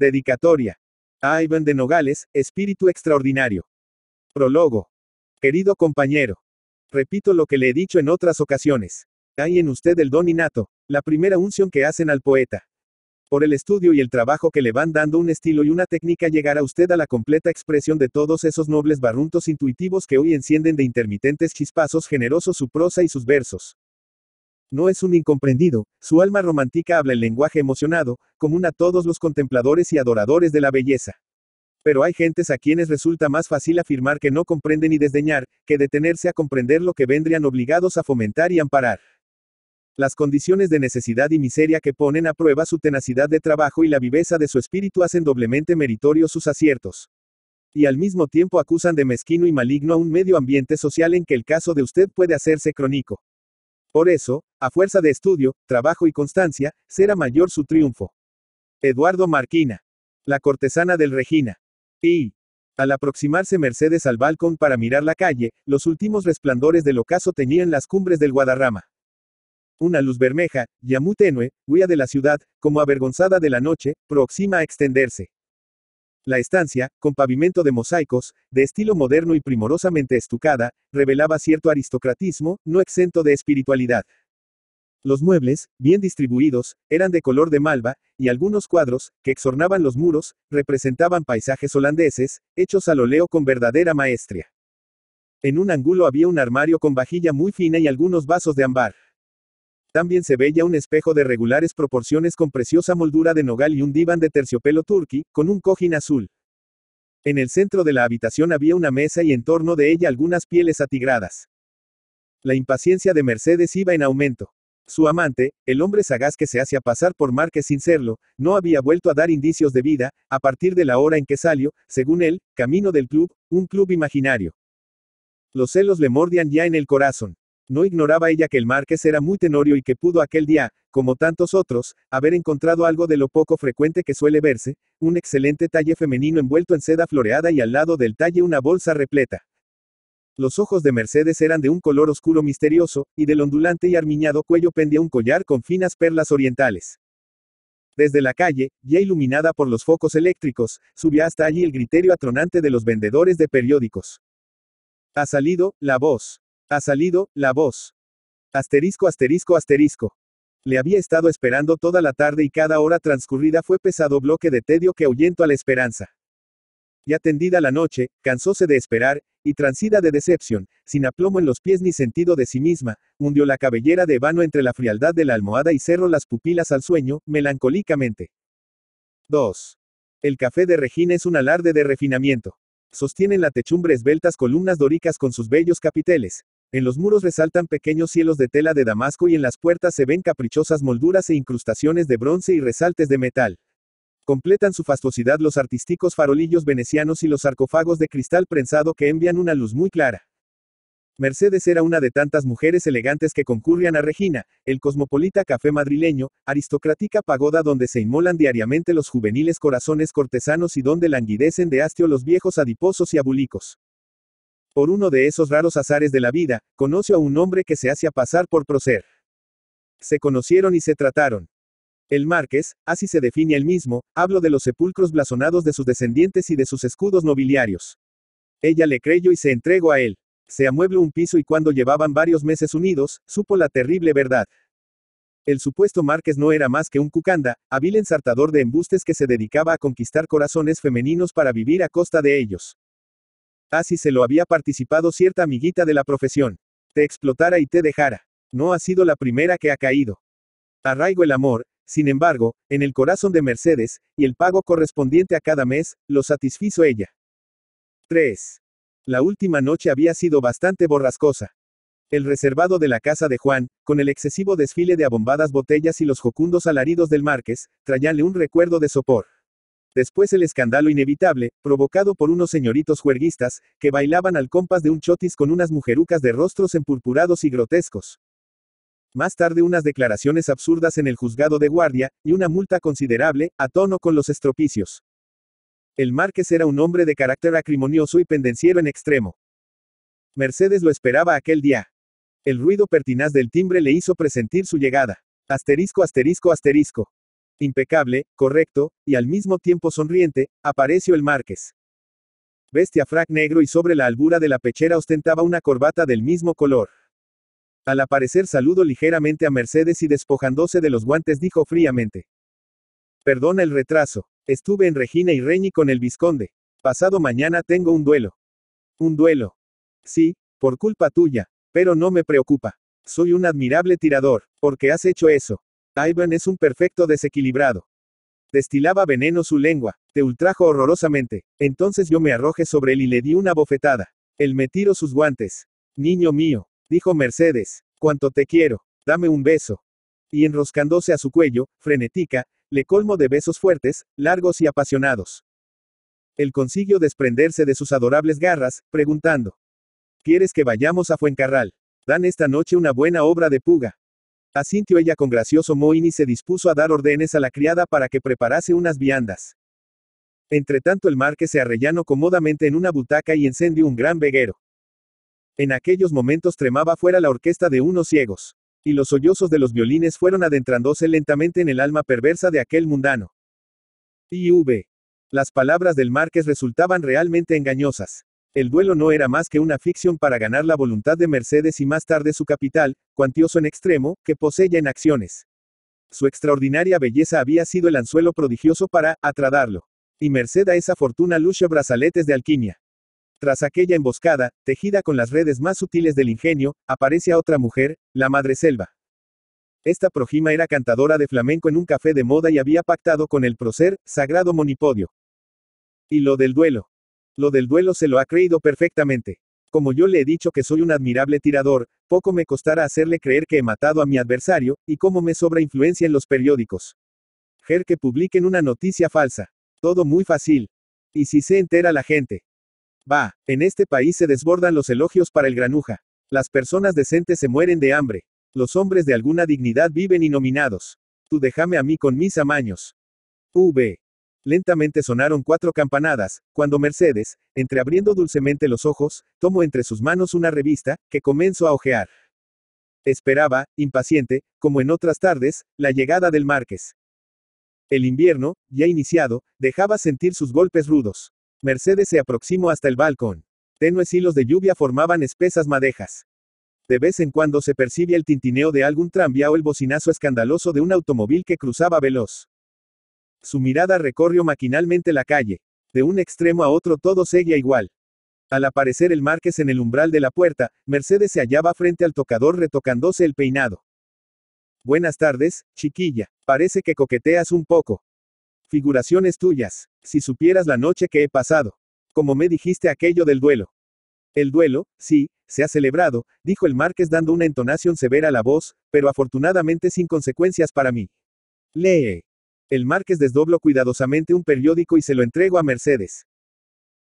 Dedicatoria. A Ivan de Nogales, espíritu extraordinario. Prólogo. Querido compañero. Repito lo que le he dicho en otras ocasiones. Hay en usted el don innato, la primera unción que hacen al poeta. Por el estudio y el trabajo que le van dando un estilo y una técnica llegará usted a la completa expresión de todos esos nobles barruntos intuitivos que hoy encienden de intermitentes chispazos generosos su prosa y sus versos. No es un incomprendido, su alma romántica habla el lenguaje emocionado, común a todos los contempladores y adoradores de la belleza. Pero hay gentes a quienes resulta más fácil afirmar que no comprenden y desdeñar, que detenerse a comprender lo que vendrían obligados a fomentar y amparar. Las condiciones de necesidad y miseria que ponen a prueba su tenacidad de trabajo y la viveza de su espíritu hacen doblemente meritorios sus aciertos. Y al mismo tiempo acusan de mezquino y maligno a un medio ambiente social en que el caso de usted puede hacerse crónico. Por eso, a fuerza de estudio, trabajo y constancia, será mayor su triunfo. Eduardo Marquina. La cortesana del Regina. Y. Al aproximarse Mercedes al balcón para mirar la calle, los últimos resplandores del ocaso tenían las cumbres del Guadarrama. Una luz bermeja, ya muy tenue, huía de la ciudad, como avergonzada de la noche, próxima a extenderse. La estancia, con pavimento de mosaicos, de estilo moderno y primorosamente estucada, revelaba cierto aristocratismo, no exento de espiritualidad. Los muebles, bien distribuidos, eran de color de malva, y algunos cuadros, que exornaban los muros, representaban paisajes holandeses, hechos al oleo con verdadera maestría. En un ángulo había un armario con vajilla muy fina y algunos vasos de ámbar. También se veía un espejo de regulares proporciones con preciosa moldura de nogal y un diván de terciopelo turqui, con un cojín azul. En el centro de la habitación había una mesa y en torno de ella algunas pieles atigradas. La impaciencia de Mercedes iba en aumento. Su amante, el hombre sagaz que se hacía pasar por Márquez sin serlo, no había vuelto a dar indicios de vida, a partir de la hora en que salió, según él, camino del club, un club imaginario. Los celos le mordían ya en el corazón. No ignoraba ella que el Márquez era muy tenorio y que pudo aquel día, como tantos otros, haber encontrado algo de lo poco frecuente que suele verse, un excelente talle femenino envuelto en seda floreada y al lado del talle una bolsa repleta. Los ojos de Mercedes eran de un color oscuro misterioso, y del ondulante y armiñado cuello pendía un collar con finas perlas orientales. Desde la calle, ya iluminada por los focos eléctricos, subía hasta allí el griterio atronante de los vendedores de periódicos. Ha salido, la voz. Ha salido, la voz. Asterisco, asterisco, asterisco. Le había estado esperando toda la tarde y cada hora transcurrida fue pesado bloque de tedio que ahuyento a la esperanza. Ya tendida la noche, cansóse de esperar, y transida de decepción, sin aplomo en los pies ni sentido de sí misma, hundió la cabellera de vano entre la frialdad de la almohada y cerró las pupilas al sueño, melancólicamente. 2. El café de Regina es un alarde de refinamiento. Sostienen la techumbre esbeltas columnas dóricas con sus bellos capiteles. En los muros resaltan pequeños cielos de tela de damasco y en las puertas se ven caprichosas molduras e incrustaciones de bronce y resaltes de metal. Completan su fastuosidad los artísticos farolillos venecianos y los sarcófagos de cristal prensado que envían una luz muy clara. Mercedes era una de tantas mujeres elegantes que concurrían a Regina, el cosmopolita café madrileño, aristocrática pagoda donde se inmolan diariamente los juveniles corazones cortesanos y donde languidecen de hastio los viejos adiposos y abulicos. Por uno de esos raros azares de la vida, conoció a un hombre que se hacía pasar por Procer. Se conocieron y se trataron. El Márquez, así se define él mismo, hablo de los sepulcros blasonados de sus descendientes y de sus escudos nobiliarios. Ella le creyó y se entregó a él. Se amuebló un piso y cuando llevaban varios meses unidos, supo la terrible verdad. El supuesto Márquez no era más que un cucanda, hábil ensartador de embustes que se dedicaba a conquistar corazones femeninos para vivir a costa de ellos. Así se lo había participado cierta amiguita de la profesión. Te explotara y te dejara. No ha sido la primera que ha caído. Arraigo el amor, sin embargo, en el corazón de Mercedes, y el pago correspondiente a cada mes, lo satisfizo ella. 3. La última noche había sido bastante borrascosa. El reservado de la casa de Juan, con el excesivo desfile de abombadas botellas y los jocundos alaridos del Marqués, traíanle un recuerdo de sopor. Después el escándalo inevitable, provocado por unos señoritos juerguistas, que bailaban al compás de un chotis con unas mujerucas de rostros empurpurados y grotescos. Más tarde unas declaraciones absurdas en el juzgado de guardia, y una multa considerable, a tono con los estropicios. El Márquez era un hombre de carácter acrimonioso y pendenciero en extremo. Mercedes lo esperaba aquel día. El ruido pertinaz del timbre le hizo presentir su llegada. Asterisco, asterisco, asterisco. Impecable, correcto, y al mismo tiempo sonriente, apareció el marqués. Bestia frac negro y sobre la albura de la pechera ostentaba una corbata del mismo color. Al aparecer saludo ligeramente a Mercedes y despojándose de los guantes dijo fríamente. Perdona el retraso. Estuve en Regina y Reñi con el Visconde. Pasado mañana tengo un duelo. ¿Un duelo? Sí, por culpa tuya, pero no me preocupa. Soy un admirable tirador, porque has hecho eso. Ivan es un perfecto desequilibrado. Destilaba veneno su lengua, te ultrajo horrorosamente. Entonces yo me arrojé sobre él y le di una bofetada. Él me tiró sus guantes. Niño mío, dijo Mercedes, cuanto te quiero, dame un beso. Y enroscándose a su cuello, frenética, le colmo de besos fuertes, largos y apasionados. Él consiguió desprenderse de sus adorables garras, preguntando. ¿Quieres que vayamos a Fuencarral? Dan esta noche una buena obra de puga. Asintió ella con gracioso mohín y se dispuso a dar órdenes a la criada para que preparase unas viandas. Entretanto el marqués se arrellano cómodamente en una butaca y encendió un gran veguero. En aquellos momentos tremaba fuera la orquesta de unos ciegos. Y los sollozos de los violines fueron adentrándose lentamente en el alma perversa de aquel mundano. IV. Las palabras del Márquez resultaban realmente engañosas. El duelo no era más que una ficción para ganar la voluntad de Mercedes y más tarde su capital, cuantioso en extremo, que poseía en acciones. Su extraordinaria belleza había sido el anzuelo prodigioso para atradarlo. Y merced a esa fortuna luce brazaletes de alquimia. Tras aquella emboscada, tejida con las redes más sutiles del ingenio, aparece a otra mujer, la madre selva. Esta projima era cantadora de flamenco en un café de moda y había pactado con el procer, sagrado monipodio. Y lo del duelo. Lo del duelo se lo ha creído perfectamente. Como yo le he dicho que soy un admirable tirador, poco me costará hacerle creer que he matado a mi adversario, y cómo me sobra influencia en los periódicos. Ger que publiquen una noticia falsa. Todo muy fácil. Y si se entera la gente, Va, en este país se desbordan los elogios para el granuja. Las personas decentes se mueren de hambre. Los hombres de alguna dignidad viven inominados. Tú déjame a mí con mis amaños. V. Lentamente sonaron cuatro campanadas, cuando Mercedes, entreabriendo dulcemente los ojos, tomó entre sus manos una revista, que comenzó a ojear. Esperaba, impaciente, como en otras tardes, la llegada del Marqués. El invierno, ya iniciado, dejaba sentir sus golpes rudos. Mercedes se aproximó hasta el balcón. Tenues hilos de lluvia formaban espesas madejas. De vez en cuando se percibía el tintineo de algún tranvía o el bocinazo escandaloso de un automóvil que cruzaba veloz. Su mirada recorrió maquinalmente la calle. De un extremo a otro todo seguía igual. Al aparecer el Márquez en el umbral de la puerta, Mercedes se hallaba frente al tocador retocándose el peinado. Buenas tardes, chiquilla. Parece que coqueteas un poco. Figuraciones tuyas, si supieras la noche que he pasado. Como me dijiste aquello del duelo. El duelo, sí, se ha celebrado, dijo el marqués dando una entonación severa a la voz, pero afortunadamente sin consecuencias para mí. Lee. El marqués desdobló cuidadosamente un periódico y se lo entregó a Mercedes.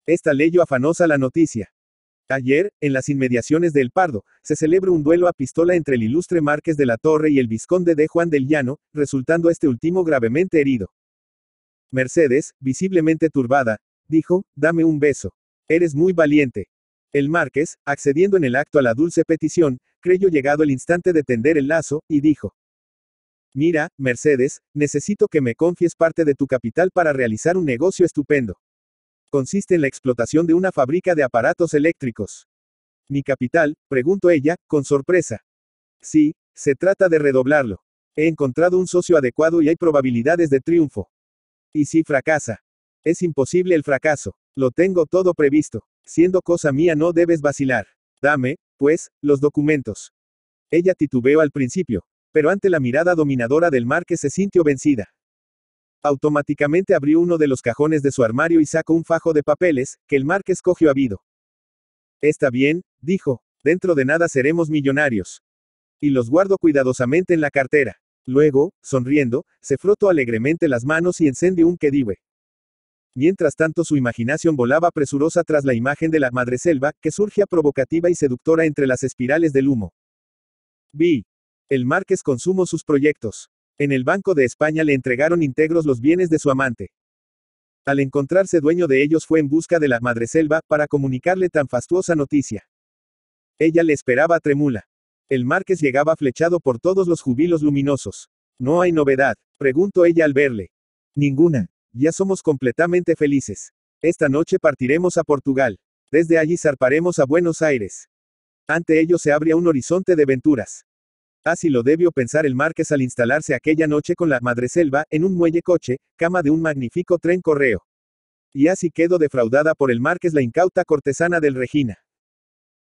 Esta leyó afanosa la noticia. Ayer, en las inmediaciones del Pardo, se celebra un duelo a pistola entre el ilustre marqués de la Torre y el vizconde de Juan del Llano, resultando este último gravemente herido. Mercedes, visiblemente turbada, dijo, dame un beso. Eres muy valiente. El Márquez, accediendo en el acto a la dulce petición, creyó llegado el instante de tender el lazo, y dijo, Mira, Mercedes, necesito que me confies parte de tu capital para realizar un negocio estupendo. Consiste en la explotación de una fábrica de aparatos eléctricos. ¿Mi capital? preguntó ella, con sorpresa. Sí, se trata de redoblarlo. He encontrado un socio adecuado y hay probabilidades de triunfo. Y si fracasa. Es imposible el fracaso. Lo tengo todo previsto. Siendo cosa mía no debes vacilar. Dame, pues, los documentos. Ella titubeó al principio, pero ante la mirada dominadora del marqués se sintió vencida. Automáticamente abrió uno de los cajones de su armario y sacó un fajo de papeles, que el marqués cogió habido. Está bien, dijo, dentro de nada seremos millonarios. Y los guardo cuidadosamente en la cartera. Luego, sonriendo, se frotó alegremente las manos y encendió un kedive. Mientras tanto su imaginación volaba presurosa tras la imagen de la madreselva, que surgía provocativa y seductora entre las espirales del humo. Vi. El Marqués consumó sus proyectos. En el Banco de España le entregaron íntegros los bienes de su amante. Al encontrarse dueño de ellos fue en busca de la madreselva, para comunicarle tan fastuosa noticia. Ella le esperaba tremula. El Marqués llegaba flechado por todos los jubilos luminosos. ¿No hay novedad? preguntó ella al verle. Ninguna. Ya somos completamente felices. Esta noche partiremos a Portugal. Desde allí zarparemos a Buenos Aires. Ante ello se abre un horizonte de venturas. Así lo debió pensar el Marqués al instalarse aquella noche con la Madre Selva, en un muelle coche, cama de un magnífico tren correo. Y así quedó defraudada por el Marqués la incauta cortesana del Regina.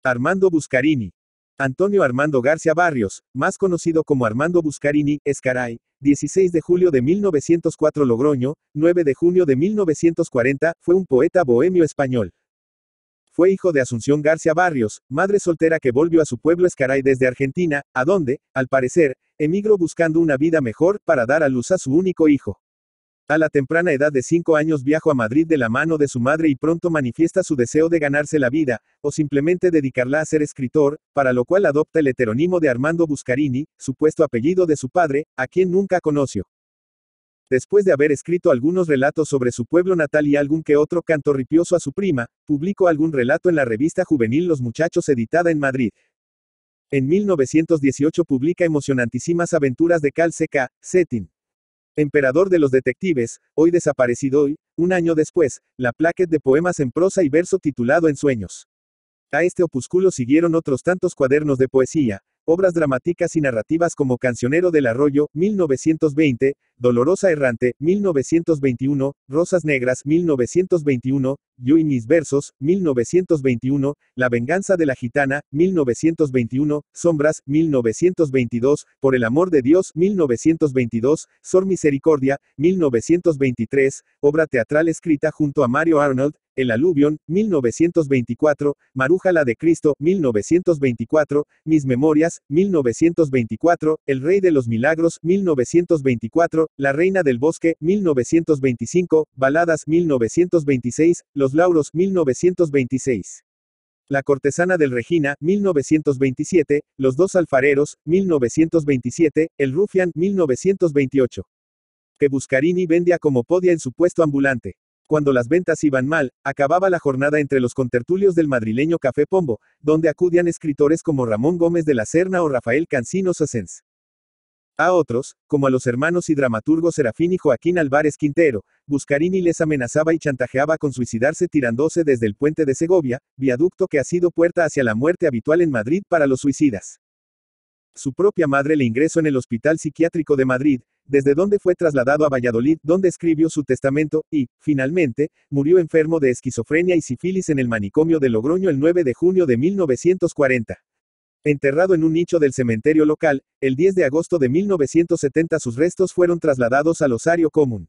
Armando Buscarini, Antonio Armando García Barrios, más conocido como Armando Buscarini, Escaray, 16 de julio de 1904 Logroño, 9 de junio de 1940, fue un poeta bohemio español. Fue hijo de Asunción García Barrios, madre soltera que volvió a su pueblo Escaray desde Argentina, a donde, al parecer, emigró buscando una vida mejor para dar a luz a su único hijo. A la temprana edad de 5 años viajo a Madrid de la mano de su madre y pronto manifiesta su deseo de ganarse la vida, o simplemente dedicarla a ser escritor, para lo cual adopta el heterónimo de Armando Buscarini, supuesto apellido de su padre, a quien nunca conoció. Después de haber escrito algunos relatos sobre su pueblo natal y algún que otro canto ripioso a su prima, publicó algún relato en la revista juvenil Los Muchachos editada en Madrid. En 1918 publica emocionantísimas aventuras de Calceca, Setting. Emperador de los detectives, hoy desaparecido hoy, un año después, la plaquet de poemas en prosa y verso titulado En sueños. A este opúsculo siguieron otros tantos cuadernos de poesía, obras dramáticas y narrativas como Cancionero del Arroyo, 1920, Dolorosa Errante, 1921, Rosas Negras, 1921, Yo y mis versos, 1921, La Venganza de la Gitana, 1921, Sombras, 1922, Por el Amor de Dios, 1922, Sor Misericordia, 1923, obra teatral escrita junto a Mario Arnold, el Aluvión, 1924, la de Cristo, 1924, Mis Memorias, 1924, El Rey de los Milagros, 1924, La Reina del Bosque, 1925, Baladas, 1926, Los Lauros, 1926. La cortesana del Regina, 1927, Los dos alfareros, 1927, El Rufián, 1928. Que Buscarini vendía como podia en su puesto ambulante. Cuando las ventas iban mal, acababa la jornada entre los contertulios del madrileño Café Pombo, donde acudían escritores como Ramón Gómez de la Serna o Rafael Cancino Sassens. A otros, como a los hermanos y dramaturgos Serafín y Joaquín Álvarez Quintero, Buscarini les amenazaba y chantajeaba con suicidarse tirándose desde el puente de Segovia, viaducto que ha sido puerta hacia la muerte habitual en Madrid para los suicidas. Su propia madre le ingresó en el Hospital Psiquiátrico de Madrid, desde donde fue trasladado a Valladolid, donde escribió su testamento, y, finalmente, murió enfermo de esquizofrenia y sífilis en el manicomio de Logroño el 9 de junio de 1940. Enterrado en un nicho del cementerio local, el 10 de agosto de 1970 sus restos fueron trasladados al Osario Común.